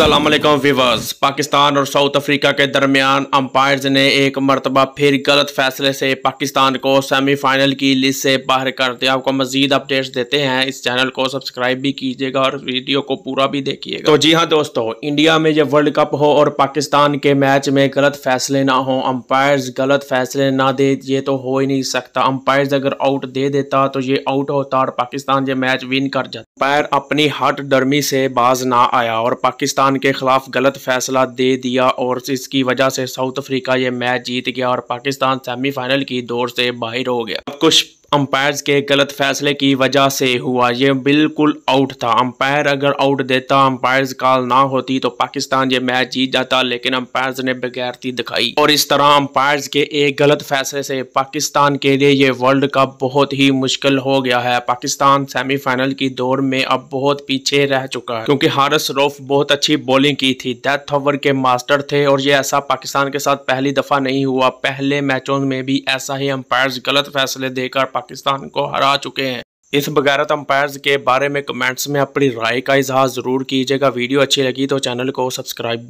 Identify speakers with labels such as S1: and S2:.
S1: Aslam viewers Pakistan और south Africa के दरमियान अम्पायर्स ने एक मरतबा फिर गलत फैसले से पाकिस्तान को सेमीफाइनल की लिस्ट से बाहर कर दिया आपको मजीद अपडेट्स देते हैं इस चैनल को सब्सक्राइब भी कीजिएगा और वीडियो को पूरा भी देखिएगा तो जी हाँ दोस्तों इंडिया में जब वर्ल्ड कप हो और पाकिस्तान के मैच में गलत फैसले ना हो अंपायर्स गलत फैसले ना दे ये तो हो ही नहीं सकता अम्पायर्स अगर आउट दे देता तो ये आउट होता और पाकिस्तान ये मैच विन कर जाता अम्पायर अपनी हट डर्मी से बाज ना आया और पाकिस्तान पाकिस्तान के खिलाफ गलत फैसला दे दिया और इसकी वजह से साउथ अफ्रीका ये मैच जीत गया और पाकिस्तान सेमीफाइनल की दौड़ से बाहर हो गया कुछ अंपायर्स के गलत फैसले की वजह से हुआ ये बिल्कुल आउट था अंपायर अगर आउट देता अंपायर्स कॉल ना होती तो पाकिस्तान ये मैच जीत जाता लेकिन अंपायर्स ने बगैरती दिखाई और इस तरह अंपायर्स के एक गलत फैसले से पाकिस्तान के लिए ये वर्ल्ड कप बहुत ही मुश्किल हो गया है पाकिस्तान सेमीफाइनल की दौड़ में अब बहुत पीछे रह चुका है क्योंकि हारस रोफ बहुत अच्छी बॉलिंग की थी डेथ ओवर के मास्टर थे और ये ऐसा पाकिस्तान के साथ पहली दफा नहीं हुआ पहले मैचों में भी ऐसा ही अंपायर गलत फैसले देकर पाकिस्तान को हरा चुके हैं इस बगैरत अंपायर्स के बारे में कमेंट्स में अपनी राय का इजहार ज़रूर कीजिएगा वीडियो अच्छी लगी तो चैनल को सब्सक्राइब